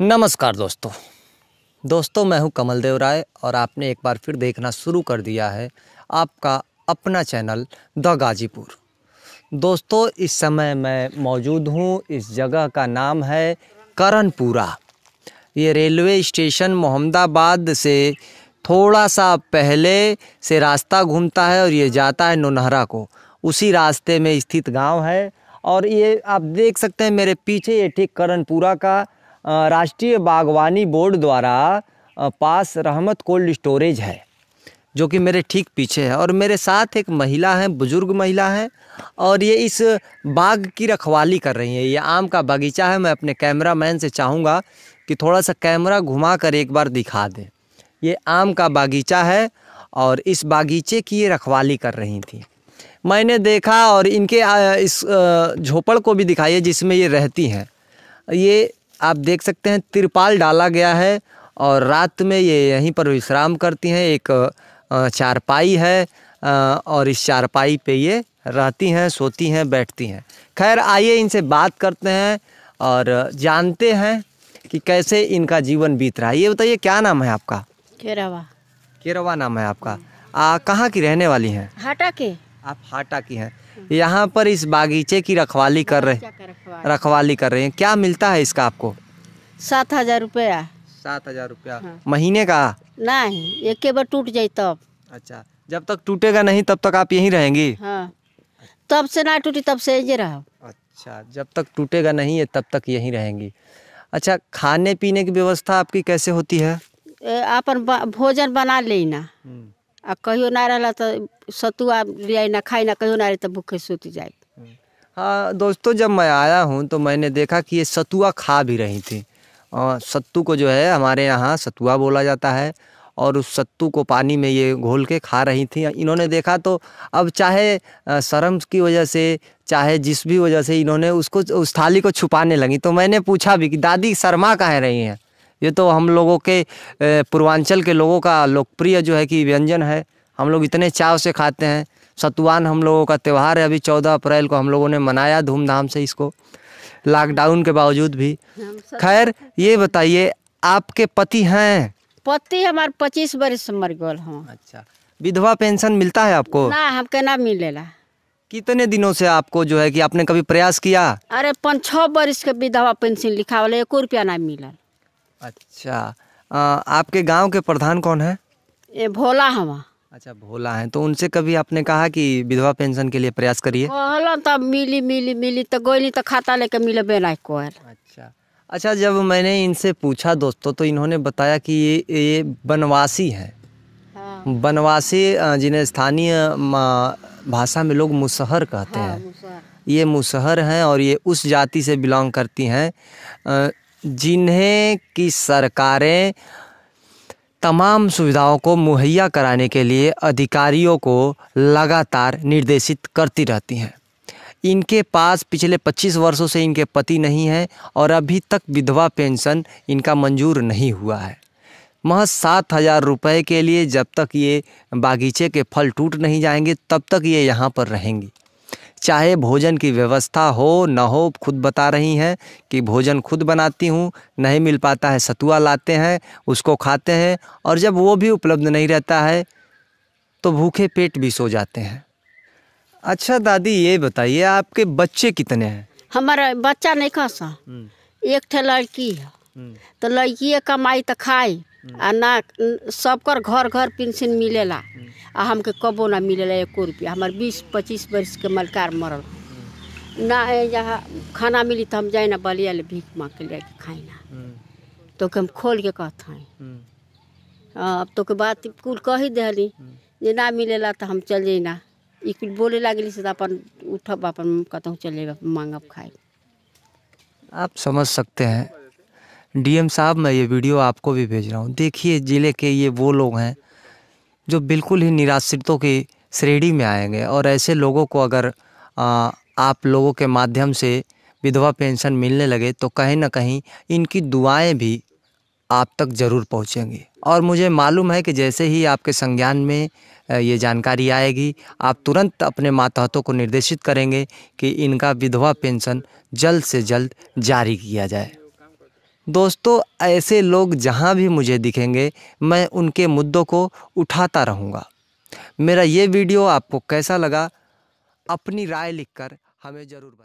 नमस्कार दोस्तों दोस्तों मैं हूं कमल देव राय और आपने एक बार फिर देखना शुरू कर दिया है आपका अपना चैनल द गाजीपुर दोस्तों इस समय मैं मौजूद हूं इस जगह का नाम है करनपुरा ये रेलवे स्टेशन मोहम्मदाबाद से थोड़ा सा पहले से रास्ता घूमता है और ये जाता है नुनहरा को उसी रास्ते में स्थित गांव है और ये आप देख सकते हैं मेरे पीछे ये ठीक करनपुरा का राष्ट्रीय बागवानी बोर्ड द्वारा पास रहमत कोल्ड स्टोरेज है जो कि मेरे ठीक पीछे है और मेरे साथ एक महिला है बुज़ुर्ग महिला है और ये इस बाग की रखवाली कर रही है ये आम का बगीचा है मैं अपने कैमरा मैन से चाहूँगा कि थोड़ा सा कैमरा घुमा कर एक बार दिखा दें ये आम का बागीचा है और इस बागीचे की ये रखवाली कर रही थी मैंने देखा और इनके इस झोपड़ को भी दिखाइए जिसमें ये रहती हैं ये आप देख सकते हैं तिरपाल डाला गया है और रात में ये यहीं पर विश्राम करती हैं एक चारपाई है और इस चारपाई पे ये रहती हैं सोती हैं बैठती हैं खैर आइए इनसे बात करते हैं और जानते हैं कि कैसे इनका जीवन बीत रहा है ये बताइए क्या नाम है आपका केरवा केरवा नाम है आपका कहाँ की रहने वाली हैं हाटा के आप हाटा की हैं यहाँ पर इस बागीचे की रखवाली कर रहे रखवाली कर रहे हैं क्या मिलता है इसका आपको सात हजार रुपया सात हजार रुपया हाँ। महीने का नहीं एक बार टूट जाये तब अच्छा जब तक टूटेगा नहीं तब तक आप यही रहेंगी हाँ। तब से ना टूटी तब से ये रहो अच्छा जब तक टूटेगा नहीं है तब तक यही रहेंगी अच्छा खाने पीने की व्यवस्था आपकी कैसे होती है अपन भोजन बना लेना हम्म। आ कहियो ना रहला तो सतुआ ले ना खाई ना कहियो ना रहे तो भूखे सूत जाए हाँ दोस्तों जब मैं आया हूँ तो मैंने देखा कि ये सतुआ खा भी रही थी और सत्तू को जो है हमारे यहाँ सतुआ बोला जाता है और उस सत्तू को पानी में ये घोल के खा रही थी इन्होंने देखा तो अब चाहे शर्म की वजह से चाहे जिस भी वजह से इन्होंने उसको उस थाली को छुपाने लगी तो मैंने पूछा भी कि दादी शर्मा कहाँ रही हैं ये तो हम लोगों के पूर्वांचल के लोगों का लोकप्रिय जो है कि व्यंजन है हम लोग इतने चाव से खाते हैं सतुआन हम लोगों का त्यौहार है अभी चौदह अप्रैल को हम लोगों ने मनाया धूमधाम से इसको लॉकडाउन के बावजूद भी खैर ये बताइए आपके पति हैं पति हमारे पच्चीस वर्ष मर गए अच्छा विधवा पेंशन मिलता है आपको ना हमके ना मिलेला कितने दिनों से आपको जो है कि आपने कभी प्रयास किया अरे पाँच छः वर्ष के विधवा पेंशन लिखा वाले एक रुपया ना मिला अच्छा आ, आपके गांव के प्रधान कौन है ये भोला हवा अच्छा भोला है तो उनसे कभी आपने कहा कि विधवा पेंशन के लिए प्रयास करिए तब तो मिली मिली मिली तो गोली तो खाता लेके मिले बेला को अच्छा अच्छा जब मैंने इनसे पूछा दोस्तों तो इन्होंने बताया कि ये ये बनवासी हैं हाँ। बनवासी जिन्हें स्थानीय भाषा में लोग मुसहर कहते हाँ, हैं ये मुसहर हैं और ये उस जाति से बिलोंग करती हैं जिन्हें की सरकारें तमाम सुविधाओं को मुहैया कराने के लिए अधिकारियों को लगातार निर्देशित करती रहती हैं इनके पास पिछले 25 वर्षों से इनके पति नहीं हैं और अभी तक विधवा पेंशन इनका मंजूर नहीं हुआ है महज सात हज़ार रुपये के लिए जब तक ये बागीचे के फल टूट नहीं जाएंगे तब तक ये यहाँ पर रहेंगी चाहे भोजन की व्यवस्था हो न हो खुद बता रही हैं कि भोजन खुद बनाती हूँ नहीं मिल पाता है सतुआ लाते हैं उसको खाते हैं और जब वो भी उपलब्ध नहीं रहता है तो भूखे पेट भी सो जाते हैं अच्छा दादी ये बताइए आपके बच्चे कितने हैं हमारा बच्चा नहीं खासा हम्म। एक थे लड़की है हम्म। तो लड़की कमाई तो खाए हम्म। आ ना सबकर घर घर पेंशन मिलेला आ के कबो ना मिले एको रुपया हमार बीस पच्चीस वर्ष के मलकार मरल ना जहाँ खाना मिली तो हम जाए ना बलिया भीख मांग के लेके खाई ना हम्म। तो के हम खोल के कहते हैं हम्म। अब तो के बात कुल कह ही दिली हम्म। जे ना ला तो हम चल जाए ना ई कुल बोले लगे से अपन उठब अपन कतहूँ चले मांगब खाए आप समझ सकते हैं डीएम साहब मैं ये वीडियो आपको भी भेज रहा हूँ देखिए ज़िले के ये वो लोग हैं जो बिल्कुल ही निराश्रितों की श्रेणी में आएंगे और ऐसे लोगों को अगर आ, आप लोगों के माध्यम से विधवा पेंशन मिलने लगे तो कहीं ना कहीं इनकी दुआएं भी आप तक ज़रूर पहुंचेंगी और मुझे मालूम है कि जैसे ही आपके संज्ञान में ये जानकारी आएगी आप तुरंत अपने मातहतों को निर्देशित करेंगे कि इनका विधवा पेंशन जल्द से जल्द जारी किया जाए दोस्तों ऐसे लोग जहाँ भी मुझे दिखेंगे मैं उनके मुद्दों को उठाता रहूँगा मेरा ये वीडियो आपको कैसा लगा अपनी राय लिखकर हमें ज़रूर बता